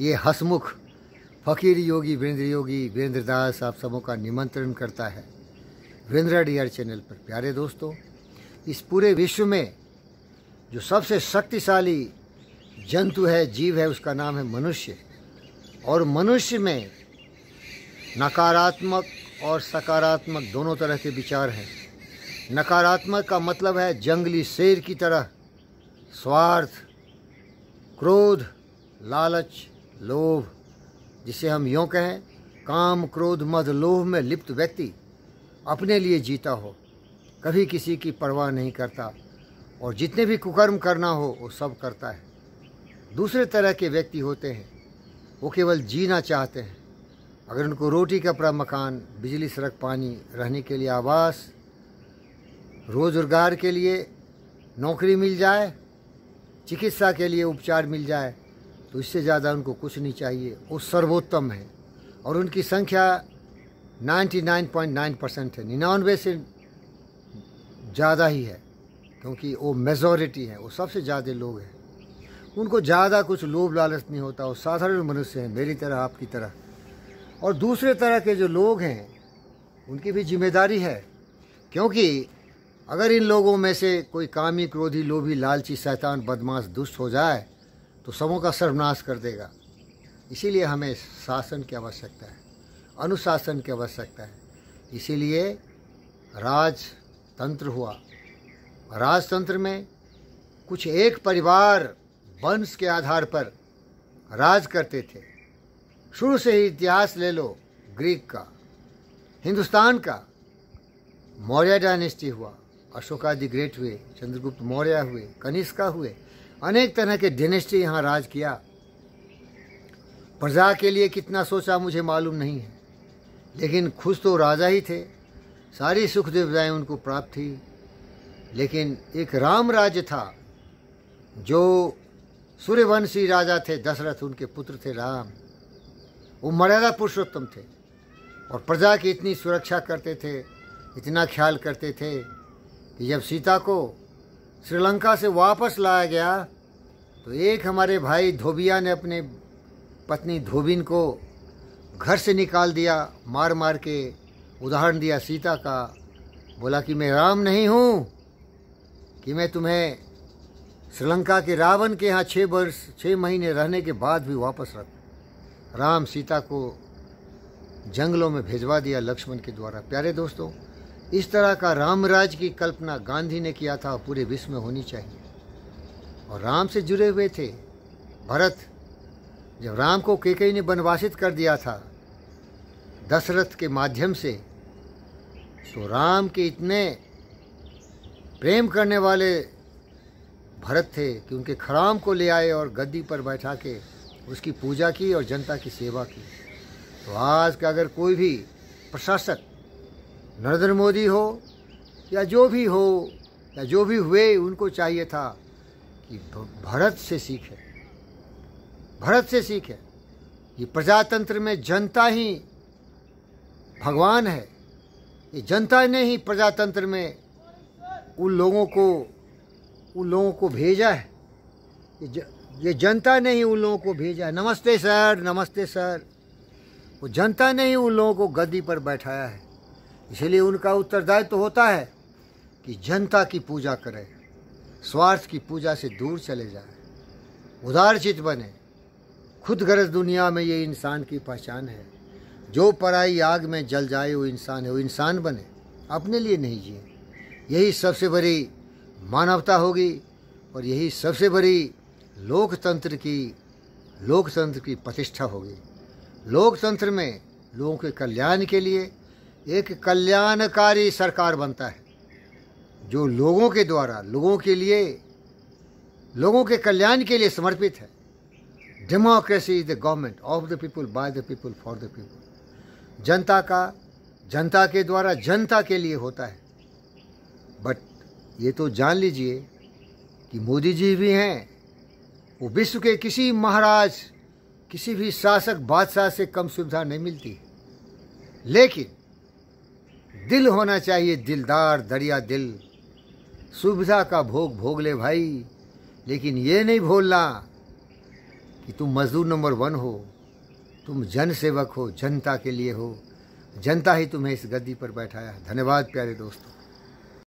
ये हसमुख फकीर योगी वीरेंद्र योगी वीरेंद्र दास आप सबों का निमंत्रण करता है वीरेंद्र डी चैनल पर प्यारे दोस्तों इस पूरे विश्व में जो सबसे शक्तिशाली जंतु है जीव है उसका नाम है मनुष्य और मनुष्य में नकारात्मक और सकारात्मक दोनों तरह के विचार हैं नकारात्मक का मतलब है जंगली शेर की तरह स्वार्थ क्रोध लालच लोभ जिसे हम यों कहें काम क्रोध मद लोभ में लिप्त व्यक्ति अपने लिए जीता हो कभी किसी की परवाह नहीं करता और जितने भी कुकर्म करना हो वो सब करता है दूसरे तरह के व्यक्ति होते हैं वो केवल जीना चाहते हैं अगर उनको रोटी कपड़ा मकान बिजली सड़क पानी रहने के लिए आवास रोजगार के लिए नौकरी मिल जाए चिकित्सा के लिए उपचार मिल जाए तो इससे ज़्यादा उनको कुछ नहीं चाहिए वो सर्वोत्तम है और उनकी संख्या 99.9 परसेंट है निन्यानवे से ज़्यादा ही है क्योंकि वो मेजॉरिटी है वो सबसे ज़्यादा लोग हैं उनको ज़्यादा कुछ लोभ लालच नहीं होता वो साधारण मनुष्य हैं मेरी तरह आपकी तरह और दूसरे तरह के जो लोग हैं उनकी भी जिम्मेदारी है क्योंकि अगर इन लोगों में से कोई कामी क्रोधी लोभी लालची शैतान बदमाश दुष्ट हो जाए तो सबों का सर्वनाश कर देगा इसीलिए हमें शासन की आवश्यकता है अनुशासन की आवश्यकता है इसीलिए राजतंत्र हुआ राजतंत्र में कुछ एक परिवार वंश के आधार पर राज करते थे शुरू से ही इतिहास ले लो ग्रीक का हिंदुस्तान का मौर्य डायनेस्टी हुआ अशोका दी ग्रेट हुए चंद्रगुप्त मौर्य हुए कनिष्का हुए अनेक तरह के डेनेस्टी यहाँ राज किया प्रजा के लिए कितना सोचा मुझे मालूम नहीं है लेकिन खुश तो राजा ही थे सारी सुख सुखदेवताएँ उनको प्राप्त थी लेकिन एक राम राज्य था जो सूर्यवंशी राजा थे दशरथ उनके पुत्र थे राम वो मर्यादा पुरुषोत्तम थे और प्रजा की इतनी सुरक्षा करते थे इतना ख्याल करते थे कि जब सीता को श्रीलंका से वापस लाया गया तो एक हमारे भाई धोबिया ने अपने पत्नी धोबिन को घर से निकाल दिया मार मार के उदाहरण दिया सीता का बोला कि मैं राम नहीं हूँ कि मैं तुम्हें श्रीलंका के रावण के यहाँ छः वर्ष छः महीने रहने के बाद भी वापस रख राम सीता को जंगलों में भेजवा दिया लक्ष्मण के द्वारा प्यारे दोस्तों इस तरह का रामराज की कल्पना गांधी ने किया था और पूरे विश्व में होनी चाहिए और राम से जुड़े हुए थे भरत जब राम को केकई ने बनवासित कर दिया था दशरथ के माध्यम से तो राम के इतने प्रेम करने वाले भरत थे कि उनके खराम को ले आए और गद्दी पर बैठा के उसकी पूजा की और जनता की सेवा की तो आज का अगर कोई भी प्रशासक नरेंद्र मोदी हो या जो भी हो या जो भी हुए उनको चाहिए था कि भारत से सीखे भारत से सीखे ये प्रजातंत्र में जनता ही भगवान है ये जनता ने ही प्रजातंत्र में उन लोगों को उन लोगों को भेजा है ये, ज, ये जनता ने ही उन लोगों को भेजा है नमस्ते सर नमस्ते सर वो जनता ने ही उन लोगों को गद्दी पर बैठाया है इसलिए उनका उत्तरदायित्व तो होता है कि जनता की पूजा करें स्वार्थ की पूजा से दूर चले जाए उदारचित बने खुद गरज दुनिया में ये इंसान की पहचान है जो पराई आग में जल जाए वो इंसान है वो इंसान बने अपने लिए नहीं जिए यही सबसे बड़ी मानवता होगी और यही सबसे बड़ी लोकतंत्र की लोकतंत्र की प्रतिष्ठा होगी लोकतंत्र में लोगों के कल्याण के लिए एक कल्याणकारी सरकार बनता है जो लोगों के द्वारा लोगों के लिए लोगों के कल्याण के लिए समर्पित है democracy is the government of the people by the people for the people जनता का जनता के द्वारा जनता के लिए होता है बट ये तो जान लीजिए कि मोदी जी भी हैं वो विश्व के किसी महाराज किसी भी शासक बादशाह से कम सुविधा नहीं मिलती लेकिन दिल होना चाहिए दिलदार दरिया दिल सुविधा का भोग भोग ले भाई लेकिन ये नहीं भूलना कि तुम मजदूर नंबर वन हो तुम जन सेवक हो जनता के लिए हो जनता ही तुम्हें इस गद्दी पर बैठाया धन्यवाद प्यारे दोस्तों